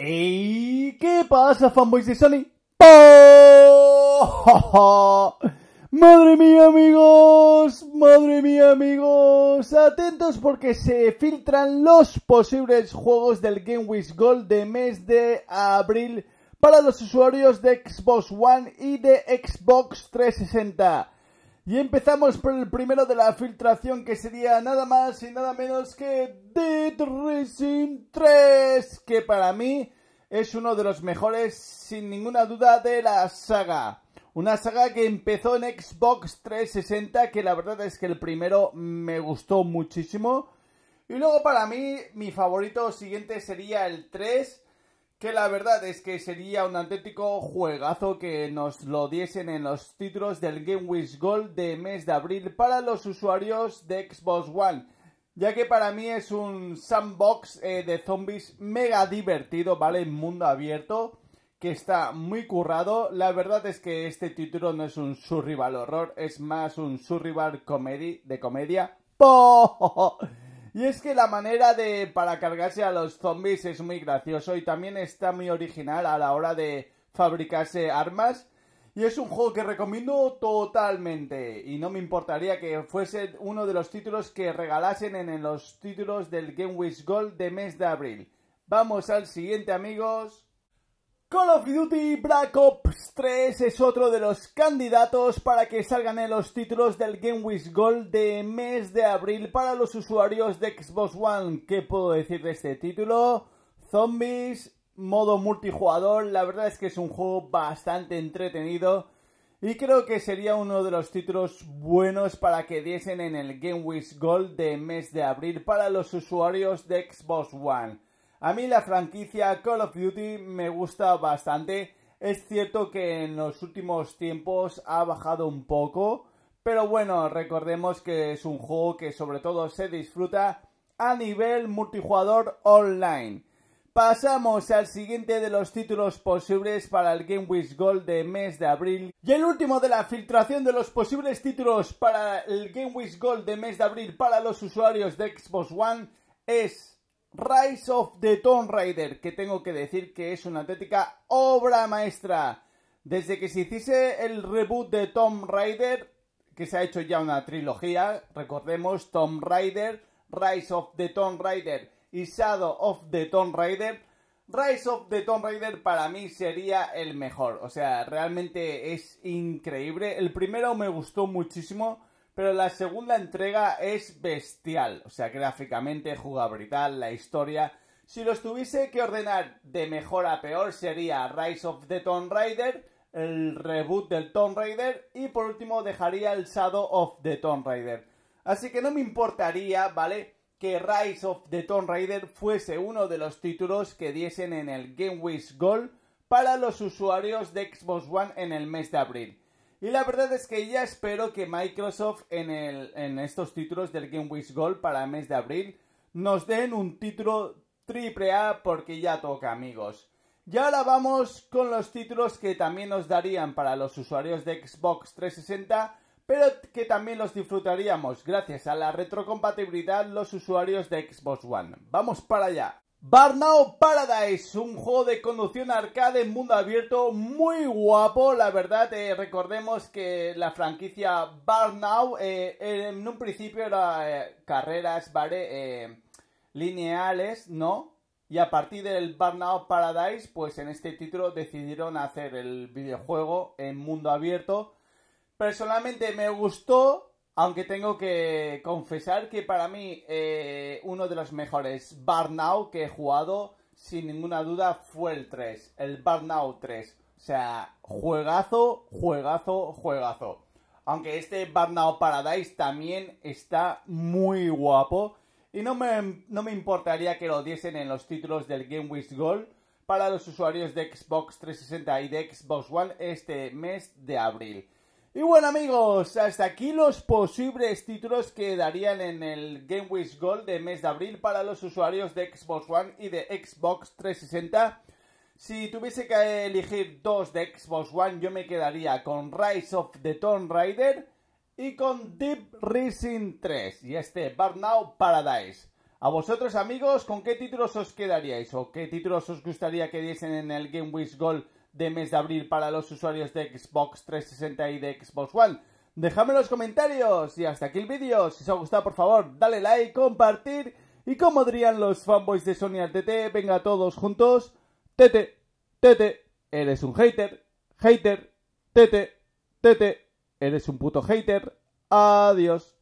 ¡Ey! qué pasa, fanboys de Sony? ja ¡Madre mía, amigos! ¡Madre mía, amigos! Atentos porque se filtran los posibles juegos del Game Wish Gold de mes de abril para los usuarios de Xbox One y de Xbox 360. Y empezamos por el primero de la filtración que sería nada más y nada menos que Dead Racing 3, que para mí es uno de los mejores sin ninguna duda de la saga. Una saga que empezó en Xbox 360, que la verdad es que el primero me gustó muchísimo. Y luego para mí mi favorito siguiente sería el 3, que la verdad es que sería un auténtico juegazo que nos lo diesen en los títulos del Game Wish Gold de mes de abril para los usuarios de Xbox One, ya que para mí es un sandbox eh, de zombies mega divertido, ¿vale? Mundo abierto, que está muy currado. La verdad es que este título no es un survival horror, es más un survival comedy de comedia. Y es que la manera de para cargarse a los zombies es muy gracioso y también está muy original a la hora de fabricarse armas. Y es un juego que recomiendo totalmente. Y no me importaría que fuese uno de los títulos que regalasen en los títulos del Game Wish Gold de mes de abril. Vamos al siguiente amigos. Call of Duty Black Ops 3 es otro de los candidatos para que salgan en los títulos del Game With Gold de mes de abril para los usuarios de Xbox One. ¿Qué puedo decir de este título? Zombies, modo multijugador, la verdad es que es un juego bastante entretenido y creo que sería uno de los títulos buenos para que diesen en el Game With Gold de mes de abril para los usuarios de Xbox One. A mí la franquicia Call of Duty me gusta bastante. Es cierto que en los últimos tiempos ha bajado un poco, pero bueno, recordemos que es un juego que sobre todo se disfruta a nivel multijugador online. Pasamos al siguiente de los títulos posibles para el Game Wish Gold de mes de abril. Y el último de la filtración de los posibles títulos para el Game Wish Gold de mes de abril para los usuarios de Xbox One es Rise of the Tomb Raider, que tengo que decir que es una auténtica obra maestra. Desde que se hiciese el reboot de Tomb Raider, que se ha hecho ya una trilogía, recordemos Tomb Raider, Rise of the Tomb Raider y Shadow of the Tomb Raider, Rise of the Tomb Raider para mí sería el mejor. O sea, realmente es increíble. El primero me gustó muchísimo. Pero la segunda entrega es bestial, o sea, gráficamente, jugabilidad, la historia. Si los tuviese que ordenar de mejor a peor sería Rise of the Tomb Raider, el reboot del Tomb Raider y por último dejaría el Shadow of the Tomb Raider. Así que no me importaría, ¿vale? Que Rise of the Tomb Raider fuese uno de los títulos que diesen en el Game Wish Gold para los usuarios de Xbox One en el mes de abril. Y la verdad es que ya espero que Microsoft en, estos títulos del Game Wish Gold para el mes de abril nos den un título triple A porque ya toca amigos. Y ahora vamos con los títulos que también nos darían para los usuarios de Xbox 360, pero que también los disfrutaríamos gracias a la retrocompatibilidad los usuarios de Xbox One. ¡Vamos para allá! Barnau Paradise, un juego de conducción arcade en mundo abierto muy guapo, la verdad, eh, recordemos que la franquicia Barnau eh, en un principio era eh, carreras, ¿vale? lineales, ¿no? Y a partir del Burnout Paradise, pues en este título decidieron hacer el videojuego en mundo abierto. Personalmente me gustó, aunque tengo que confesar que para mí eh, uno de los mejores Burnout que he jugado, sin ninguna duda, fue el 3, el Burnout 3. O sea, juegazo, juegazo, juegazo. Aunque este Burnout Paradise también está muy guapo. Y no me, importaría que lo diesen en los títulos del Game With Gold para los usuarios de Xbox 360 y de Xbox One este mes de abril. Y bueno amigos, hasta aquí los posibles títulos que darían en el Game Wish Gold de mes de abril para los usuarios de Xbox One y de Xbox 360. Si tuviese que elegir dos de Xbox One, yo me quedaría con Rise of the Tomb Raider y con Deep Rising 3 y este Burnout Paradise. A vosotros amigos, ¿con qué títulos os quedaríais o qué títulos os gustaría que diesen en el Game Wish Gold? de mes de abril para los usuarios de Xbox 360 y de Xbox One. déjame en los comentarios y hasta aquí el vídeo. Si os ha gustado, por favor, dale like, compartir y como dirían los fanboys de Sony al TT, venga todos juntos. Tete, tete, eres un hater, hater, tete, tete, eres un puto hater. Adiós.